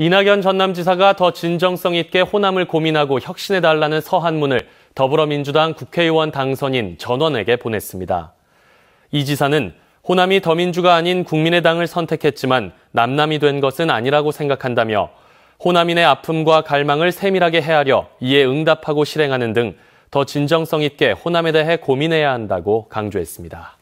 이낙연 전남지사가 더 진정성 있게 호남을 고민하고 혁신해달라는 서한문을 더불어민주당 국회의원 당선인 전원에게 보냈습니다. 이 지사는 호남이 더민주가 아닌 국민의당을 선택했지만 남남이 된 것은 아니라고 생각한다며 호남인의 아픔과 갈망을 세밀하게 헤아려 이에 응답하고 실행하는 등 더 진정성 있게 호남에 대해 고민해야 한다고 강조했습니다.